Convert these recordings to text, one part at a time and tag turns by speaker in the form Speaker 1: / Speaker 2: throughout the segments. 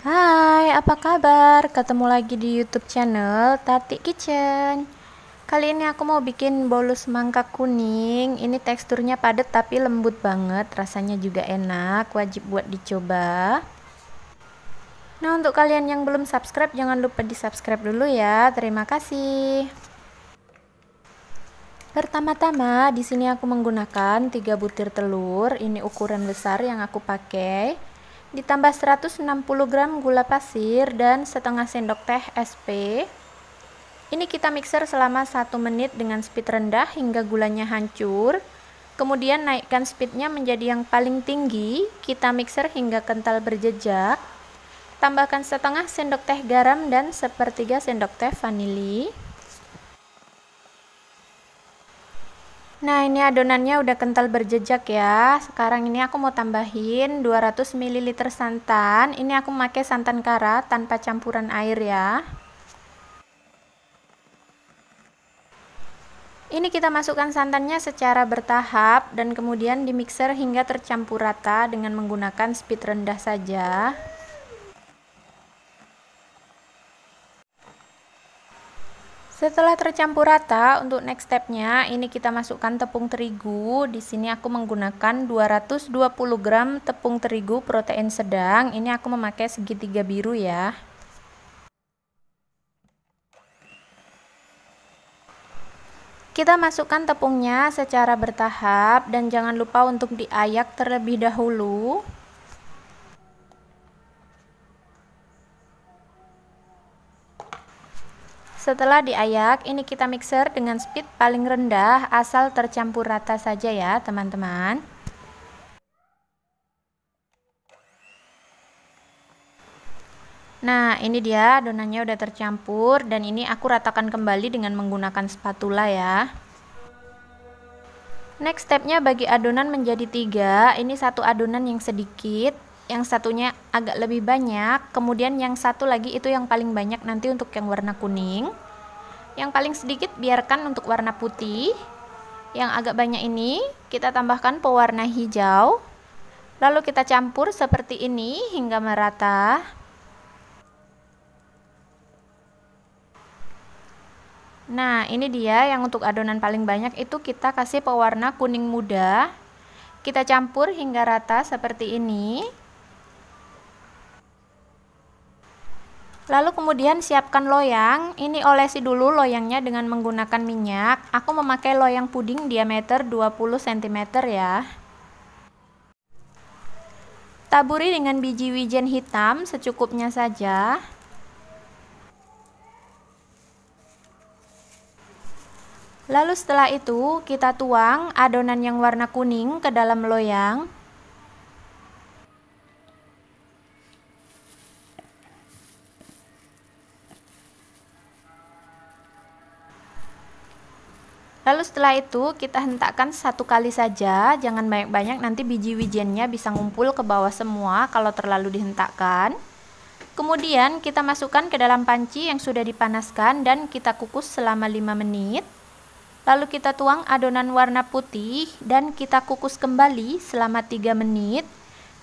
Speaker 1: Hai, apa kabar? Ketemu lagi di YouTube channel Tati Kitchen. Kali ini aku mau bikin bolus mangga kuning. Ini teksturnya padat tapi lembut banget, rasanya juga enak, wajib buat dicoba. Nah, untuk kalian yang belum subscribe, jangan lupa di-subscribe dulu ya. Terima kasih. Pertama-tama, di sini aku menggunakan 3 butir telur. Ini ukuran besar yang aku pakai ditambah 160 gram gula pasir dan setengah sendok teh SP. Ini kita mixer selama 1 menit dengan speed rendah hingga gulanya hancur. Kemudian naikkan speednya menjadi yang paling tinggi, kita mixer hingga kental berjejak. Tambahkan setengah sendok teh garam dan sepertiga sendok teh vanili. Nah ini adonannya udah kental berjejak ya Sekarang ini aku mau tambahin 200 ml santan Ini aku pakai santan kara tanpa campuran air ya Ini kita masukkan santannya secara bertahap Dan kemudian dimixer hingga tercampur rata dengan menggunakan speed rendah saja Setelah tercampur rata, untuk next stepnya ini kita masukkan tepung terigu. Di sini aku menggunakan 220 gram tepung terigu protein sedang. Ini aku memakai segitiga biru ya. Kita masukkan tepungnya secara bertahap dan jangan lupa untuk diayak terlebih dahulu. Setelah diayak, ini kita mixer dengan speed paling rendah asal tercampur rata saja ya teman-teman. Nah ini dia adonannya udah tercampur dan ini aku ratakan kembali dengan menggunakan spatula ya. Next stepnya bagi adonan menjadi tiga, ini satu adonan yang sedikit, yang satunya agak lebih banyak, kemudian yang satu lagi itu yang paling banyak nanti untuk yang warna kuning. Yang paling sedikit biarkan untuk warna putih. Yang agak banyak ini kita tambahkan pewarna hijau. Lalu kita campur seperti ini hingga merata. Nah, ini dia yang untuk adonan paling banyak itu kita kasih pewarna kuning muda. Kita campur hingga rata seperti ini. Lalu kemudian siapkan loyang. Ini olesi dulu loyangnya dengan menggunakan minyak. Aku memakai loyang puding diameter 20 cm ya. Taburi dengan biji wijen hitam secukupnya saja. Lalu setelah itu kita tuang adonan yang warna kuning ke dalam loyang. Lalu setelah itu kita hentakkan satu kali saja, jangan banyak-banyak nanti biji wijennya bisa ngumpul ke bawah semua kalau terlalu dihentakkan. Kemudian kita masukkan ke dalam panci yang sudah dipanaskan dan kita kukus selama 5 menit. Lalu kita tuang adonan warna putih dan kita kukus kembali selama 3 menit.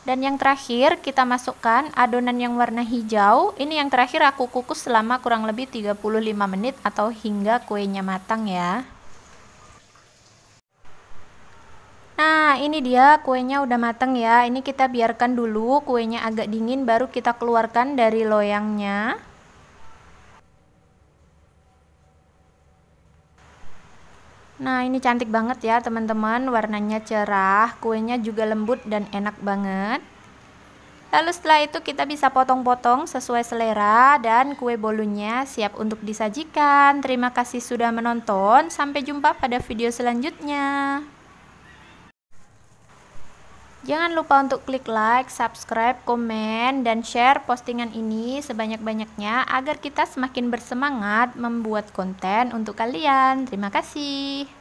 Speaker 1: Dan yang terakhir kita masukkan adonan yang warna hijau. Ini yang terakhir aku kukus selama kurang lebih 35 menit atau hingga kuenya matang ya. ini dia kuenya udah mateng ya Ini kita biarkan dulu kuenya agak dingin baru kita keluarkan dari loyangnya Nah ini cantik banget ya teman-teman Warnanya cerah, kuenya juga lembut dan enak banget Lalu setelah itu kita bisa potong-potong sesuai selera dan kue bolunya siap untuk disajikan. Terima kasih sudah menonton. Sampai jumpa pada video selanjutnya. Jangan lupa untuk klik like, subscribe, komen, dan share postingan ini sebanyak-banyaknya agar kita semakin bersemangat membuat konten untuk kalian. Terima kasih.